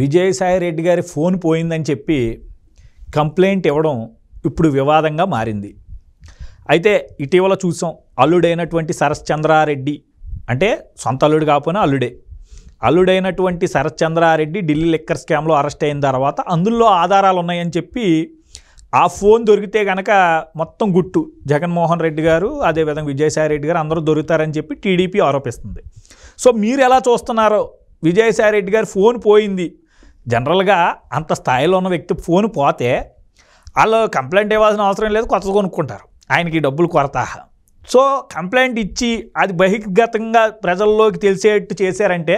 విజయసాయి రెడ్డి గారి ఫోన్ పోయిందని చెప్పి కంప్లైంట్ ఇవ్వడం ఇప్పుడు వివాదంగా మారింది అయితే ఇటీవల చూసాం అల్లుడైనటువంటి సరశ్చంద్రారెడ్డి అంటే సొంత అల్లుడు కాకపోయినా అల్లుడే అల్లుడైనటువంటి శరత్చంద్రారెడ్డి ఢిల్లీ లిక్కర్ స్కామ్లో అరెస్ట్ అయిన తర్వాత అందులో ఆధారాలు ఉన్నాయని చెప్పి ఆ ఫోన్ దొరికితే కనుక మొత్తం గుట్టు జగన్మోహన్ రెడ్డి గారు అదేవిధంగా విజయసాయి రెడ్డి గారు అందరూ దొరుకుతారని చెప్పి టీడీపీ ఆరోపిస్తుంది సో మీరు ఎలా చూస్తున్నారో విజయసాయి రెడ్డి గారు ఫోన్ పోయింది జనరల్గా అంత స్థాయిలో ఉన్న వ్యక్తి ఫోన్ పోతే వాళ్ళు కంప్లైంట్ ఇవ్వాల్సిన అవసరం లేదు కొత్త కొనుక్కుంటారు ఆయనకి డబ్బులు కొరత సో కంప్లైంట్ ఇచ్చి అది బహిర్గతంగా ప్రజల్లోకి తెలిసేట్టు చేశారంటే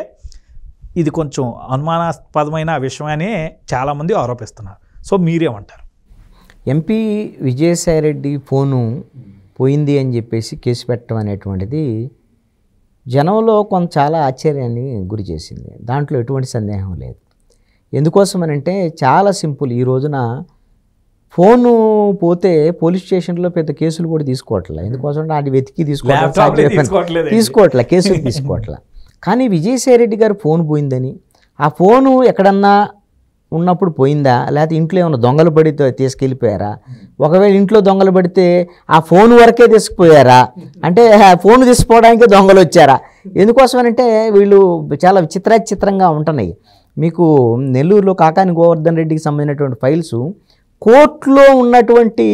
ఇది కొంచెం అనుమానాస్పదమైన విషయమని చాలామంది ఆరోపిస్తున్నారు సో మీరేమంటారు ఎంపీ విజయసాయిరెడ్డి ఫోను పోయింది అని చెప్పేసి కేసు పెట్టడం అనేటువంటిది జనంలో కొంత చాలా ఆశ్చర్యాన్ని గురి చేసింది దాంట్లో ఎటువంటి సందేహం లేదు ఎందుకోసం అని అంటే చాలా సింపుల్ ఈ రోజున ఫోను పోతే పోలీస్ స్టేషన్లో పెద్ద కేసులు కూడా తీసుకోవట్లే ఎందుకోసం అంటే అది వెతికి తీసుకోవట్లేదు తీసుకోవట్లే కేసులు తీసుకోవట్లే కానీ విజయసాయిరెడ్డి గారు ఫోన్ పోయిందని ఆ ఫోను ఎక్కడన్నా ఉన్నప్పుడు పోయిందా లేకపోతే ఇంట్లో ఏమైనా దొంగలు పడితే తీసుకెళ్ళిపోయారా ఒకవేళ ఇంట్లో దొంగలు పడితే ఆ ఫోన్ వరకే తీసుకుపోయారా అంటే ఫోన్ తీసుకోవడానికే దొంగలు వచ్చారా ఎందుకోసం అంటే వీళ్ళు చాలా చిత్రంగా ఉంటున్నాయి మీకు నెల్లూరులో కాకాని గోవర్ధన్ రెడ్డికి సంబంధించినటువంటి ఫైల్స్ కోర్టులో ఉన్నటువంటి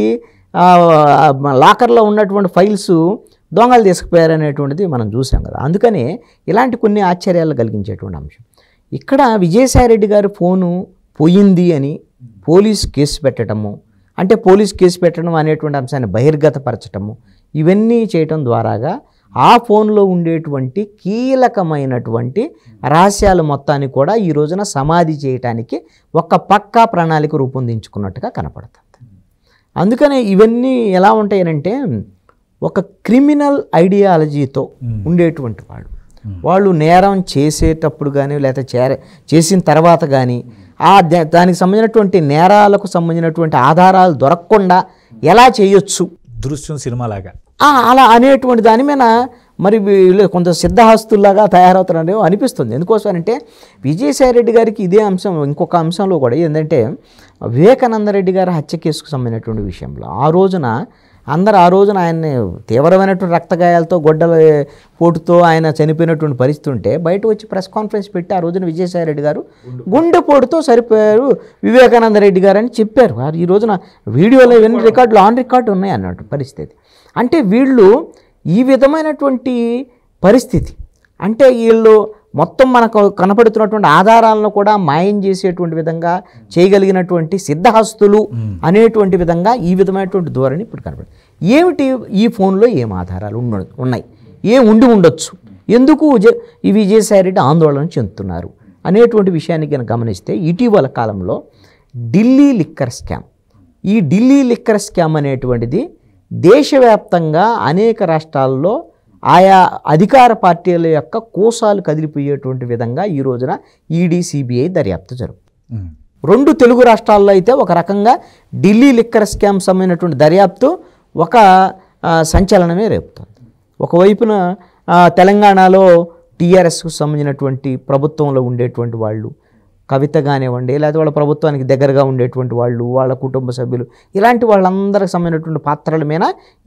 లాకర్లో ఉన్నటువంటి ఫైల్స్ దొంగలు తీసుకుపోయారనేటువంటిది మనం చూసాం కదా అందుకనే ఇలాంటి కొన్ని ఆశ్చర్యాలు కలిగించేటువంటి అంశం ఇక్కడ విజయసాయిరెడ్డి గారి ఫోను పోయింది అని పోలీస్ కేసు పెట్టడము అంటే పోలీస్ కేసు పెట్టడం అనేటువంటి అంశాన్ని బహిర్గతపరచటము ఇవన్నీ చేయటం ద్వారాగా ఆ ఫోన్లో ఉండేటువంటి కీలకమైనటువంటి రహస్యాలు మొత్తాన్ని కూడా ఈ రోజున సమాధి చేయటానికి ఒక పక్కా ప్రణాళిక రూపొందించుకున్నట్టుగా కనపడుతుంది అందుకనే ఇవన్నీ ఎలా ఉంటాయనంటే ఒక క్రిమినల్ ఐడియాలజీతో ఉండేటువంటి వాళ్ళు వాళ్ళు నేరం చేసేటప్పుడు కానీ లేదా చేరే చేసిన తర్వాత కానీ ఆ దానికి సంబంధించినటువంటి నేరాలకు సంబంధించినటువంటి ఆధారాలు దొరకకుండా ఎలా చేయొచ్చు దృశ్యం సినిమాలాగా అలా అనేటువంటి దాని మీద మరి వీళ్ళు కొంత సిద్ధహస్తుల్లాగా తయారవుతున్నారో అనిపిస్తుంది ఎందుకోసమనంటే విజయసాయి రెడ్డి గారికి ఇదే అంశం ఇంకొక అంశంలో కూడా ఏంటంటే వివేకానందరెడ్డి గారి హత్య కేసుకు సంబంధించినటువంటి విషయంలో ఆ రోజున అందరు ఆ రోజున ఆయన్ని తీవ్రమైనటువంటి రక్తగాయాలతో గొడ్డల పోటుతో ఆయన చనిపోయినటువంటి పరిస్థితి ఉంటే బయట వచ్చి ప్రెస్ కాన్ఫరెన్స్ పెట్టి ఆ రోజున విజయసాయి రెడ్డి గారు గుండెపోటుతో సరిపోయారు వివేకానంద రెడ్డి గారు అని చెప్పారు ఈ రోజున వీడియోలో ఇవన్నీ రికార్డులు ఆన్ రికార్డు ఉన్నాయి అన్నట్టు పరిస్థితి అంటే వీళ్ళు ఈ విధమైనటువంటి పరిస్థితి అంటే వీళ్ళు మొత్తం మనకు కనపడుతున్నటువంటి ఆధారాలను కూడా మాయం చేసేటువంటి విధంగా చేయగలిగినటువంటి సిద్ధహస్తులు అనేటువంటి విధంగా ఈ విధమైనటువంటి ధోరణి ఇప్పుడు కనపడుతుంది ఏమిటి ఈ ఫోన్లో ఏం ఆధారాలు ఉండ ఉన్నాయి ఏం ఉండి ఉండొచ్చు ఎందుకు ఈ విజయసాయిరెడ్డి ఆందోళన చెందుతున్నారు అనేటువంటి విషయాన్ని కనుక గమనిస్తే ఇటీవల కాలంలో ఢిల్లీ లిక్కర్ స్కామ్ ఈ ఢిల్లీ లిక్కర్ స్కామ్ అనేటువంటిది దేశవ్యాప్తంగా అనేక రాష్ట్రాల్లో ఆయా అధికార పార్టీల యొక్క కోసాలు కదిలిపోయేటువంటి విధంగా ఈ రోజున ఈడీ సిబిఐ దర్యాప్తు జరుపు రెండు తెలుగు రాష్ట్రాల్లో అయితే ఒక రకంగా ఢిల్లీ లిక్కర్ స్కామ్ సంబంధించినటువంటి దర్యాప్తు ఒక సంచలనమే రేపుతుంది ఒకవైపున తెలంగాణలో టీఆర్ఎస్కు సంబంధించినటువంటి ప్రభుత్వంలో ఉండేటువంటి వాళ్ళు కవిత కానివ్వండి లేదా వాళ్ళ ప్రభుత్వానికి దగ్గరగా ఉండేటువంటి వాళ్ళు వాళ్ళ కుటుంబ సభ్యులు ఇలాంటి వాళ్ళందరికి సంబంధించినటువంటి పాత్రల మీద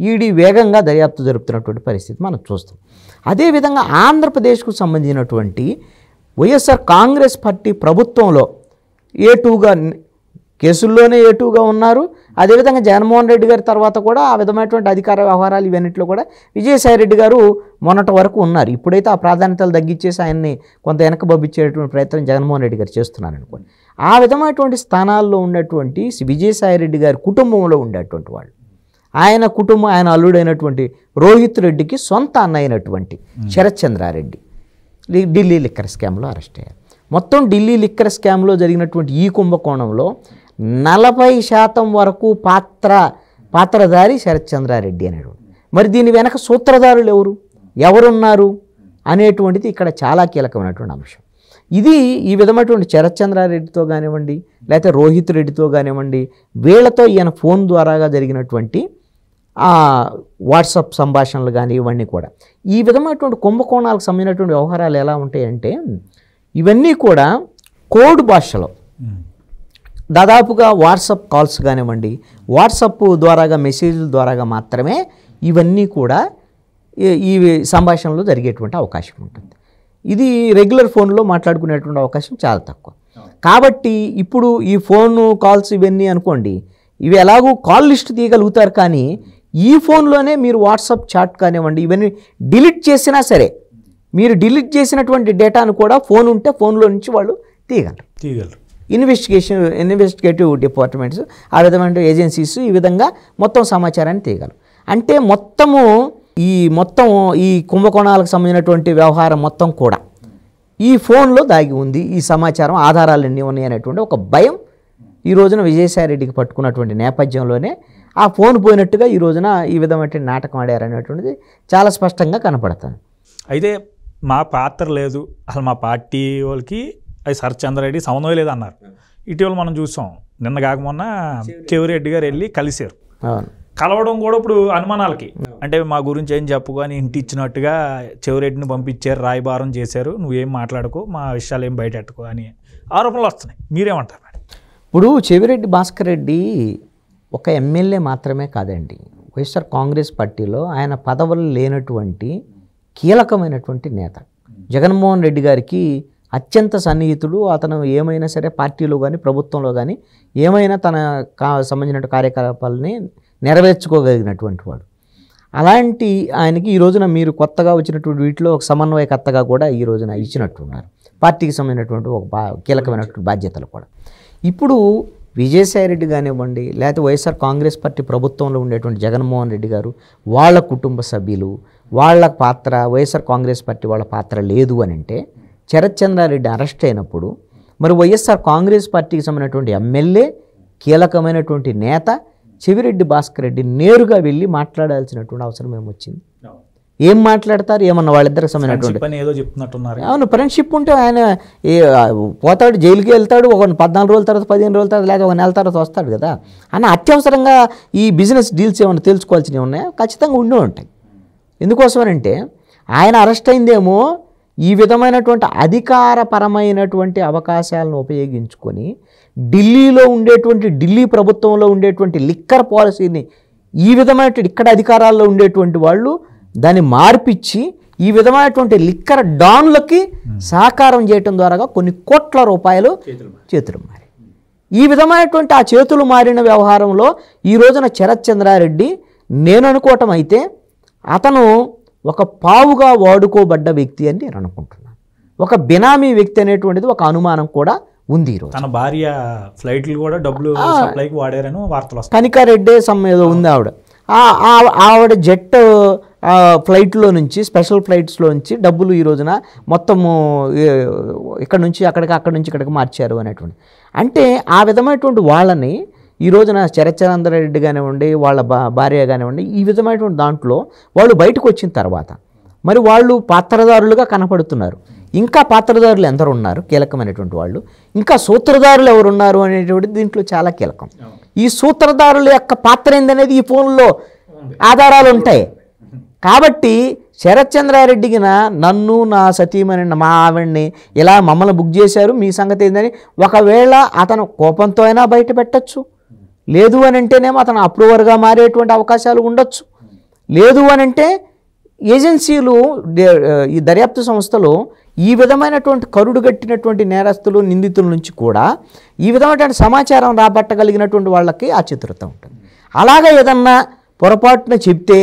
ఈడీ వేగంగా దర్యాప్తు జరుపుతున్నటువంటి పరిస్థితి మనం చూస్తాం అదేవిధంగా ఆంధ్రప్రదేశ్కు సంబంధించినటువంటి వైఎస్ఆర్ కాంగ్రెస్ పార్టీ ప్రభుత్వంలో ఏ టూగా కేసుల్లోనే ఏటుగా ఉన్నారు అదేవిధంగా జగన్మోహన్ రెడ్డి గారి తర్వాత కూడా ఆ విధమైనటువంటి అధికార వ్యవహారాలు ఇవన్నిట్లో కూడా విజయసాయి రెడ్డి గారు మొన్నటి వరకు ఉన్నారు ఇప్పుడైతే ఆ ప్రాధాన్యతలు తగ్గించేసి ఆయన్ని కొంత వెనక బబ్బిచ్చేటువంటి ప్రయత్నం జగన్మోహన్ రెడ్డి గారు చేస్తున్నారు అనుకోండి ఆ విధమైనటువంటి స్థానాల్లో ఉన్నటువంటి విజయసాయి రెడ్డి గారి కుటుంబంలో ఉండేటువంటి వాళ్ళు ఆయన కుటుంబం ఆయన అల్లుడైనటువంటి రోహిత్ రెడ్డికి సొంత అన్నైనటువంటి శరత్చంద్రారెడ్డి ఢిల్లీ లిక్కర్ స్కామ్లో అరెస్ట్ అయ్యారు మొత్తం ఢిల్లీ లిక్కర్ స్కామ్లో జరిగినటువంటి ఈ కుంభకోణంలో నలభై శాతం వరకు పాత్ర పాత్రధారి శరత్చంద్రారెడ్డి అనేటువంటి మరి దీని వెనక సూత్రధారులు ఎవరు ఎవరున్నారు అనేటువంటిది ఇక్కడ చాలా కీలకమైనటువంటి అంశం ఇది ఈ విధమైనటువంటి శరత్చంద్రారెడ్డితో కానివ్వండి లేకపోతే రోహిత్ రెడ్డితో కానివ్వండి వీళ్ళతో ఈయన ఫోన్ ద్వారాగా జరిగినటువంటి వాట్సాప్ సంభాషణలు కానీ ఇవన్నీ కూడా ఈ విధమైనటువంటి కుంభకోణాలకు సంబంధించినటువంటి వ్యవహారాలు ఎలా ఉంటాయంటే ఇవన్నీ కూడా కోడ్ భాషలో దాదాపుగా వాట్సప్ కాల్స్ కానివ్వండి వాట్సప్ ద్వారాగా మెసేజ్ల ద్వారాగా మాత్రమే ఇవన్నీ కూడా ఈ సంభాషణలో జరిగేటువంటి అవకాశం ఉంటుంది ఇది రెగ్యులర్ ఫోన్లో మాట్లాడుకునేటువంటి అవకాశం చాలా తక్కువ కాబట్టి ఇప్పుడు ఈ ఫోన్ కాల్స్ ఇవన్నీ అనుకోండి ఇవి ఎలాగూ కాల్ లిస్ట్ తీయగలుగుతారు కానీ ఈ ఫోన్లోనే మీరు వాట్సాప్ చాట్ కానివ్వండి ఇవన్నీ డిలీట్ చేసినా సరే మీరు డిలీట్ చేసినటువంటి డేటాను కూడా ఫోన్ ఉంటే ఫోన్లో నుంచి వాళ్ళు తీయగలరు తీయగలరు ఇన్వెస్టిగేషన్ ఇన్వెస్టిగేటివ్ డిపార్ట్మెంట్స్ ఆ విధమైన ఏజెన్సీస్ ఈ విధంగా మొత్తం సమాచారాన్ని తీయగలరు అంటే మొత్తము ఈ మొత్తం ఈ కుంభకోణాలకు సంబంధించినటువంటి వ్యవహారం మొత్తం కూడా ఈ ఫోన్లో దాగి ఉంది ఈ సమాచారం ఆధారాలు ఎన్ని ఉన్నాయి అనేటువంటి ఒక భయం ఈ రోజున విజయసాయిరెడ్డికి పట్టుకున్నటువంటి నేపథ్యంలోనే ఆ ఫోన్ పోయినట్టుగా ఈ రోజున ఈ విధమైన నాటకం ఆడారనేటువంటిది చాలా స్పష్టంగా కనపడుతుంది అయితే మా పాత్ర లేదు అసలు మా పార్టీ వాళ్ళకి అవి సర్చంద్రరెడ్డి సమన్వయం లేదన్నారు ఇటీవల మనం చూసాం నిన్న కాక మొన్న చెవిరెడ్డి గారు వెళ్ళి కలిశారు కలవడం కూడా ఇప్పుడు అనుమానాలకి అంటే మా గురించి ఏం చెప్పు కానీ ఇంటి ఇచ్చినట్టుగా చెవిరెడ్డిని పంపించారు రాయబారం చేశారు నువ్వేం మాట్లాడుకో మా విషయాలు ఏం బయటెట్టుకో అని ఆరోపణలు వస్తున్నాయి మీరేమంటారు ఇప్పుడు చెవిరెడ్డి భాస్కర్ రెడ్డి ఒక ఎమ్మెల్యే మాత్రమే కాదండి వైఎస్ఆర్ కాంగ్రెస్ పార్టీలో ఆయన పదవులు లేనటువంటి కీలకమైనటువంటి నేత hmm. జగన్మోహన్ రెడ్డి గారికి అత్యంత సన్నిహితుడు అతను ఏమైనా సరే పార్టీలో కానీ ప్రభుత్వంలో కానీ ఏమైనా తన కా సంబంధించిన కార్యకలాపాలని నెరవేర్చుకోగలిగినటువంటి వాడు అలాంటి ఆయనకి ఈ రోజున మీరు కొత్తగా వచ్చినటువంటి వీటిలో ఒక సమన్వయకర్తగా కూడా ఈ రోజున ఇచ్చినట్టున్నారు పార్టీకి సంబంధించినటువంటి ఒక బా కీలకమైనటువంటి బాధ్యతలు కూడా ఇప్పుడు విజయసాయి రెడ్డి కానివ్వండి లేకపోతే వైఎస్ఆర్ కాంగ్రెస్ పార్టీ ప్రభుత్వంలో ఉండేటువంటి జగన్మోహన్ రెడ్డి గారు వాళ్ళ కుటుంబ సభ్యులు వాళ్ళ పాత్ర వైఎస్ఆర్ కాంగ్రెస్ పార్టీ వాళ్ళ పాత్ర లేదు అని అంటే శరత్చంద్రారెడ్డి అరెస్ట్ అయినప్పుడు మరి వైఎస్ఆర్ కాంగ్రెస్ పార్టీకి సంబంధించినటువంటి ఎమ్మెల్యే కీలకమైనటువంటి నేత చెవిరెడ్డి భాస్కర్ రెడ్డి నేరుగా వెళ్ళి మాట్లాడాల్సినటువంటి అవసరం ఏమొచ్చింది ఏం మాట్లాడతారు ఏమన్నా వాళ్ళిద్దరికి సంబంధించినటువంటి అవును ఫ్రెండ్షిప్ ఉంటే ఆయన పోతాడు జైలుకి వెళ్తాడు ఒక పద్నాలుగు రోజుల తర్వాత పదిహేను రోజుల తర్వాత లేకపోతే ఒక నెల తర్వాత వస్తాడు కదా అని అత్యవసరంగా ఈ బిజినెస్ డీల్స్ ఏమైనా తెలుసుకోవాల్సినవి ఉన్నాయా ఖచ్చితంగా ఉండే ఉంటాయి అంటే ఆయన అరెస్ట్ అయిందేమో ఈ విధమైనటువంటి అధికారపరమైనటువంటి అవకాశాలను ఉపయోగించుకొని ఢిల్లీలో ఉండేటువంటి ఢిల్లీ ప్రభుత్వంలో ఉండేటువంటి లిక్కర్ పాలసీని ఈ విధమైనటువంటి ఇక్కడ అధికారాల్లో ఉండేటువంటి వాళ్ళు దాన్ని మార్పిచ్చి ఈ విధమైనటువంటి లిక్కర్ డాన్లకి సహకారం చేయటం ద్వారా కొన్ని కోట్ల రూపాయలు చేతులు మారి ఈ విధమైనటువంటి ఆ చేతులు మారిన వ్యవహారంలో ఈ రోజున శరత్ చంద్రారెడ్డి నేను అనుకోవటం అయితే అతను ఒక పావుగా వాడుకోబడ్డ వ్యక్తి అని నేను అనుకుంటున్నాను ఒక బినామీ వ్యక్తి అనేటువంటిది ఒక అనుమానం కూడా ఉంది ఈరోజు తన భార్య ఫ్లైట్లు కూడా డబ్బులు సప్లైకి వాడారని వార్తలు వస్తాయి కనికారెడ్డి ఏదో ఉంది ఆవిడ ఆవిడ జెట్ ఫ్లైట్లో నుంచి స్పెషల్ ఫ్లైట్స్లో నుంచి డబ్బులు ఈ రోజున మొత్తము ఇక్కడ నుంచి అక్కడికి అక్కడ నుంచి ఇక్కడికి మార్చారు అనేటువంటి అంటే ఆ విధమైనటువంటి వాళ్ళని ఈ రోజున రెడ్డి కానివ్వండి వాళ్ళ భా భార్య కానివ్వండి ఈ విధమైనటువంటి దాంట్లో వాళ్ళు బయటకు వచ్చిన తర్వాత మరి వాళ్ళు పాత్రదారులుగా కనపడుతున్నారు ఇంకా పాత్రదారులు ఎందరు ఉన్నారు కీలకమైనటువంటి వాళ్ళు ఇంకా సూత్రధారులు ఎవరున్నారు అనేటువంటి దీంట్లో చాలా కీలకం ఈ సూత్రధారుల యొక్క పాత్ర ఏందనేది ఈ ఫోన్లో ఆధారాలు ఉంటాయి కాబట్టి శరత్చంద్రారెడ్డికిన నన్ను నా సతీమని మా ఆవిడ్ని ఇలా మమ్మల్ని బుక్ చేశారు మీ సంగతి ఏందని ఒకవేళ అతను కోపంతో అయినా బయట పెట్టచ్చు లేదు అని అంటేనేమో అతను అప్రూవర్గా మారేటువంటి అవకాశాలు ఉండొచ్చు లేదు అని అంటే ఏజెన్సీలు ఈ దర్యాప్తు సంస్థలు ఈ విధమైనటువంటి కరుడు గట్టినటువంటి నేరస్తులు నిందితుల నుంచి కూడా ఈ విధమైనటువంటి సమాచారం రాబట్టగలిగినటువంటి వాళ్ళకి ఆ చిత్రత ఉంటుంది అలాగే ఏదన్నా పొరపాటున చెప్తే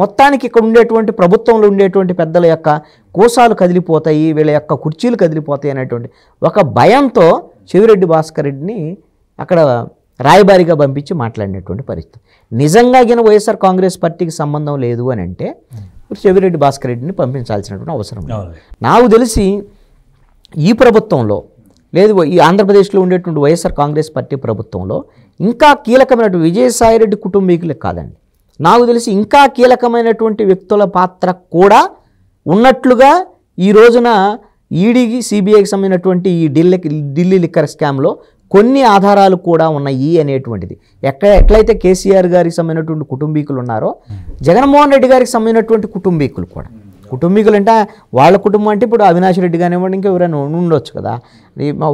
మొత్తానికి ఇక్కడ ఉండేటువంటి ప్రభుత్వంలో ఉండేటువంటి పెద్దల యొక్క కోసాలు కదిలిపోతాయి వీళ్ళ యొక్క కుర్చీలు కదిలిపోతాయి అనేటువంటి ఒక భయంతో చెవిరెడ్డి భాస్కర్ రెడ్డిని అక్కడ రాయబారిగా పంపించి మాట్లాడినటువంటి పరిస్థితి నిజంగా గిన వైఎస్ఆర్ కాంగ్రెస్ పార్టీకి సంబంధం లేదు అని అంటే చెవిరెడ్డి భాస్కర్ రెడ్డిని పంపించాల్సినటువంటి అవసరం నాకు తెలిసి ఈ ప్రభుత్వంలో లేదు ఈ ఆంధ్రప్రదేశ్లో ఉండేటువంటి వైఎస్ఆర్ కాంగ్రెస్ పార్టీ ప్రభుత్వంలో ఇంకా కీలకమైనటువంటి విజయసాయిరెడ్డి కుటుంబీకులకు కాదండి నాకు తెలిసి ఇంకా కీలకమైనటువంటి వ్యక్తుల పాత్ర కూడా ఉన్నట్లుగా ఈ రోజున ఈడీకి సిబిఐకి సంబంధించినటువంటి ఈ ఢిల్లీ ఢిల్లీ లిక్కర్ స్కామ్లో కొన్ని ఆధారాలు కూడా ఉన్నాయి అనేటువంటిది ఎక్కడ ఎట్లయితే కేసీఆర్ గారికి సంబంధించినటువంటి కుటుంబీకులు ఉన్నారో జగన్మోహన్ రెడ్డి గారికి సంబంధించినటువంటి కుటుంబీకులు కూడా కుటుంబీకులు అంటే వాళ్ళ కుటుంబం అంటే ఇప్పుడు అవినాష్ రెడ్డి కానివ్వండి ఇంకా ఎవరైనా ఉండొచ్చు కదా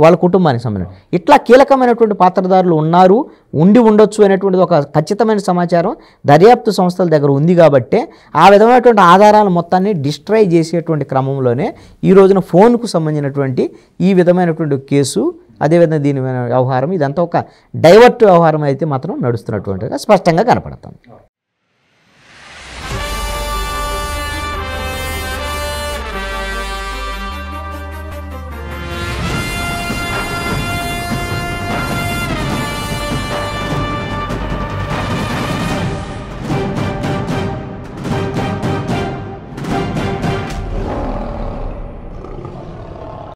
వాళ్ళ కుటుంబానికి సంబంధించిన ఇట్లా కీలకమైనటువంటి పాత్రదారులు ఉన్నారు ఉండి ఉండొచ్చు అనేటువంటిది ఒక ఖచ్చితమైన సమాచారం దర్యాప్తు సంస్థల దగ్గర ఉంది కాబట్టి ఆ విధమైనటువంటి ఆధారాలు మొత్తాన్ని డిస్ట్రాయ్ చేసేటువంటి క్రమంలోనే ఈ రోజున ఫోన్కు సంబంధించినటువంటి ఈ విధమైనటువంటి కేసు అదేవిధంగా దీని వ్యవహారం ఇదంతా ఒక డైవర్ట్ వ్యవహారం అయితే మాత్రం నడుస్తున్నటువంటిగా స్పష్టంగా కనపడుతుంది